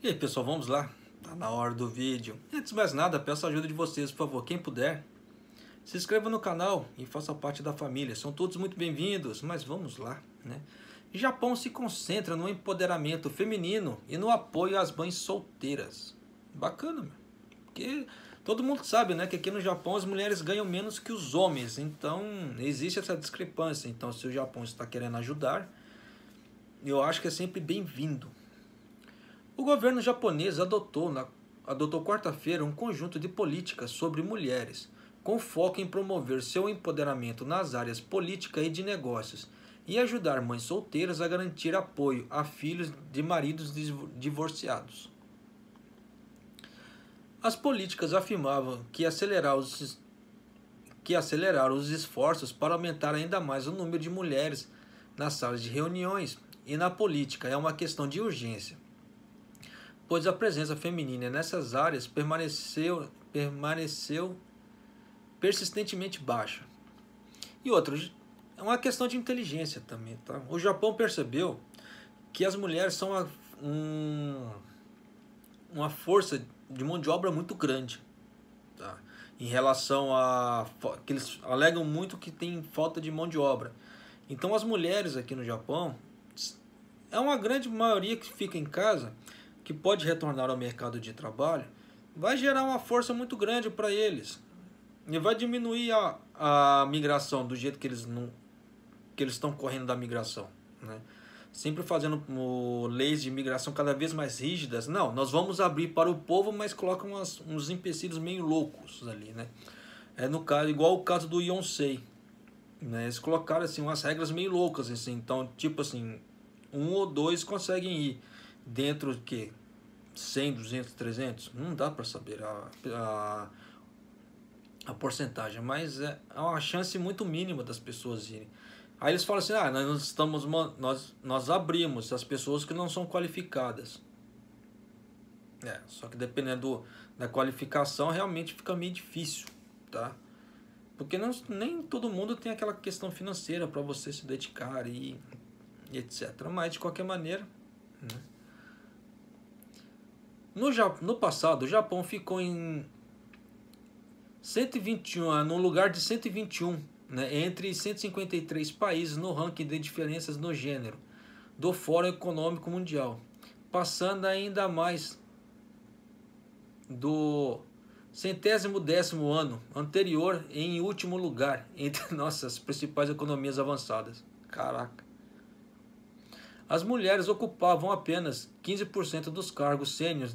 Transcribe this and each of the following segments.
E aí pessoal, vamos lá? Tá na hora do vídeo. Antes de mais nada, peço a ajuda de vocês, por favor, quem puder. Se inscreva no canal e faça parte da família. São todos muito bem-vindos, mas vamos lá, né? Japão se concentra no empoderamento feminino e no apoio às mães solteiras. Bacana, meu. Porque todo mundo sabe, né, que aqui no Japão as mulheres ganham menos que os homens. Então, existe essa discrepância. Então, se o Japão está querendo ajudar, eu acho que é sempre bem-vindo, o governo japonês adotou, na, adotou quarta-feira um conjunto de políticas sobre mulheres, com foco em promover seu empoderamento nas áreas política e de negócios e ajudar mães solteiras a garantir apoio a filhos de maridos divorciados. As políticas afirmavam que acelerar os, que acelerar os esforços para aumentar ainda mais o número de mulheres nas salas de reuniões e na política é uma questão de urgência pois a presença feminina nessas áreas permaneceu, permaneceu persistentemente baixa. E outra, é uma questão de inteligência também. Tá? O Japão percebeu que as mulheres são uma, um, uma força de mão de obra muito grande. Tá? Em relação a. que eles alegam muito que tem falta de mão de obra. Então, as mulheres aqui no Japão, é uma grande maioria que fica em casa que pode retornar ao mercado de trabalho, vai gerar uma força muito grande para eles. E vai diminuir a, a migração do jeito que eles não que eles estão correndo da migração, né? Sempre fazendo o, leis de migração cada vez mais rígidas. Não, nós vamos abrir para o povo, mas colocam umas, uns empecilhos meio loucos ali, né? É no caso igual o caso do Yonsei, né? Eles colocaram assim umas regras meio loucas assim, então tipo assim, um ou dois conseguem ir dentro que 100, 200, 300? Não dá para saber a, a, a, porcentagem, mas é, é uma chance muito mínima das pessoas irem. Aí eles falam assim: ah, nós, estamos, nós, nós abrimos as pessoas que não são qualificadas. É, só que dependendo da qualificação, realmente fica meio difícil, tá? Porque não, nem todo mundo tem aquela questão financeira para você se dedicar e, e etc. Mas de qualquer maneira. Né? No, no passado, o Japão ficou em 121, ah, no lugar de 121, né, entre 153 países no ranking de diferenças no gênero do Fórum Econômico Mundial, passando ainda mais do centésimo décimo ano anterior em último lugar entre nossas principais economias avançadas. Caraca. As mulheres ocupavam apenas 15% dos cargos sênios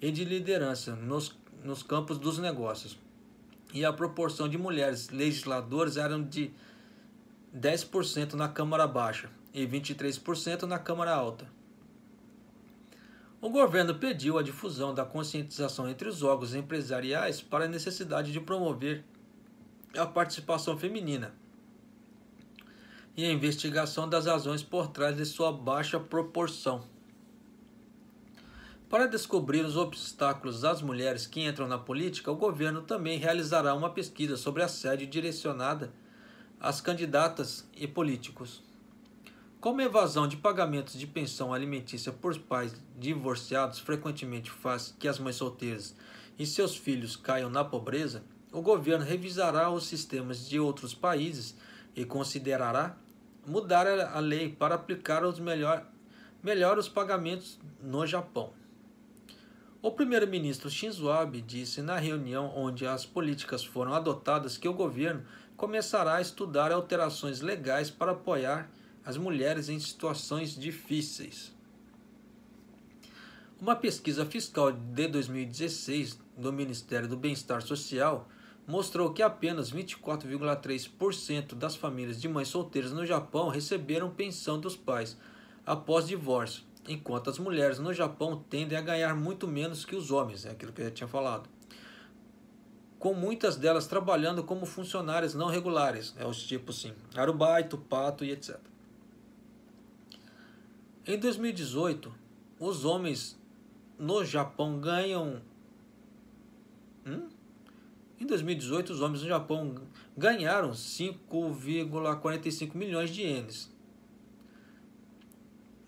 e de liderança nos, nos campos dos negócios. E a proporção de mulheres legisladoras era de 10% na Câmara Baixa e 23% na Câmara Alta. O governo pediu a difusão da conscientização entre os órgãos empresariais para a necessidade de promover a participação feminina e a investigação das razões por trás de sua baixa proporção. Para descobrir os obstáculos às mulheres que entram na política, o governo também realizará uma pesquisa sobre a sede direcionada às candidatas e políticos. Como a evasão de pagamentos de pensão alimentícia por pais divorciados frequentemente faz que as mães solteiras e seus filhos caiam na pobreza, o governo revisará os sistemas de outros países e considerará mudar a lei para aplicar os melhor, melhor os pagamentos no Japão. O primeiro-ministro Shinzo Abe disse na reunião onde as políticas foram adotadas que o governo começará a estudar alterações legais para apoiar as mulheres em situações difíceis. Uma pesquisa fiscal de 2016 do Ministério do Bem-Estar Social mostrou que apenas 24,3% das famílias de mães solteiras no Japão receberam pensão dos pais após divórcio, enquanto as mulheres no Japão tendem a ganhar muito menos que os homens, é aquilo que eu já tinha falado. Com muitas delas trabalhando como funcionárias não regulares, é os tipos assim, arubaito, pato e etc. Em 2018, os homens no Japão ganham. Hum? Em 2018, os homens no Japão ganharam 5,45 milhões de ienes.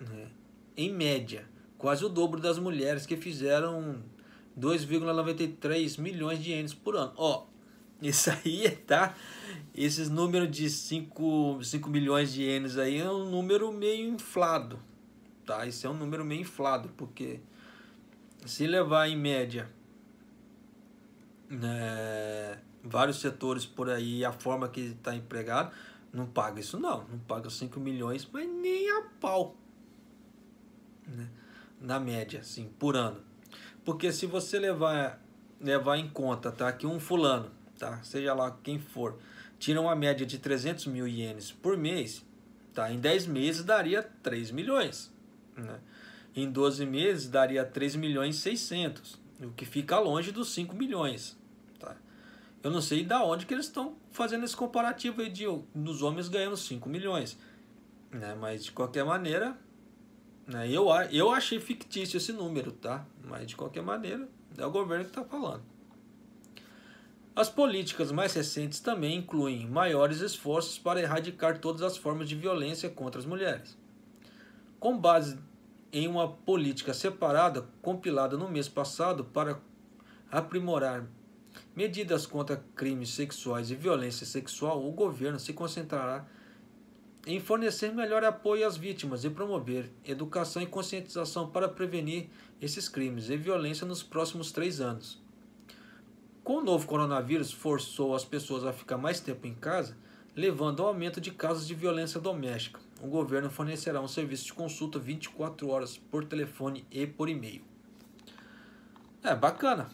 Né? Em média, quase o dobro das mulheres que fizeram 2,93 milhões de ienes por ano. Ó, isso aí, tá? Esses números de 5, 5 milhões de ienes aí é um número meio inflado, tá? Isso é um número meio inflado, porque se levar em média é, vários setores por aí, a forma que está empregado, não paga isso não, não paga 5 milhões, mas nem a pau, né? na média, assim, por ano. Porque se você levar, levar em conta tá, que um fulano, tá, seja lá quem for, tira uma média de 300 mil ienes por mês, tá, em 10 meses daria 3 milhões. Né? Em 12 meses daria 3 milhões e 600, o que fica longe dos 5 milhões. Eu não sei da onde que eles estão fazendo esse comparativo aí de dos homens ganhando 5 milhões. Né? Mas de qualquer maneira, né? eu, eu achei fictício esse número, tá? Mas de qualquer maneira, é o governo que está falando. As políticas mais recentes também incluem maiores esforços para erradicar todas as formas de violência contra as mulheres. Com base em uma política separada compilada no mês passado para aprimorar Medidas contra crimes sexuais e violência sexual, o governo se concentrará em fornecer melhor apoio às vítimas e promover educação e conscientização para prevenir esses crimes e violência nos próximos três anos. Com o novo coronavírus forçou as pessoas a ficar mais tempo em casa, levando ao aumento de casos de violência doméstica. O governo fornecerá um serviço de consulta 24 horas por telefone e por e-mail. É bacana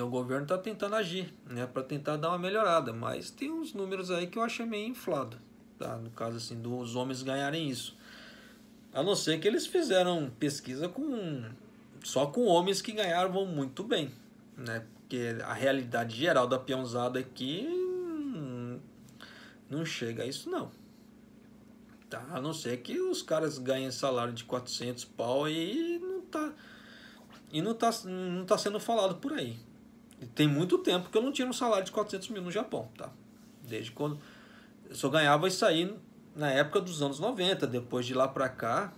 o governo está tentando agir, né, para tentar dar uma melhorada, mas tem uns números aí que eu achei meio inflado, tá? No caso assim dos homens ganharem isso, a não ser que eles fizeram pesquisa com só com homens que ganharam muito bem, né? Porque a realidade geral da peãozada aqui hum, não chega a isso não, tá? A não ser que os caras ganhem salário de 400 pau e não tá e não tá, não tá sendo falado por aí tem muito tempo que eu não tiro um salário de 400 mil no Japão, tá? Desde quando eu só ganhava isso aí na época dos anos 90. Depois de lá pra cá,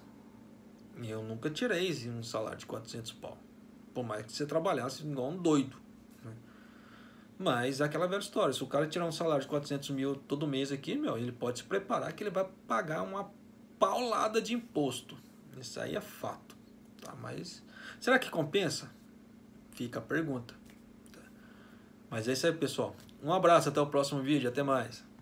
eu nunca tirei um salário de 400 pau. Por mais que você trabalhasse igual um doido. Né? Mas é aquela velha história. Se o cara tirar um salário de 400 mil todo mês aqui, meu, ele pode se preparar que ele vai pagar uma paulada de imposto. Isso aí é fato. Tá? Mas será que compensa? Fica a pergunta. Mas é isso aí, pessoal. Um abraço, até o próximo vídeo, até mais.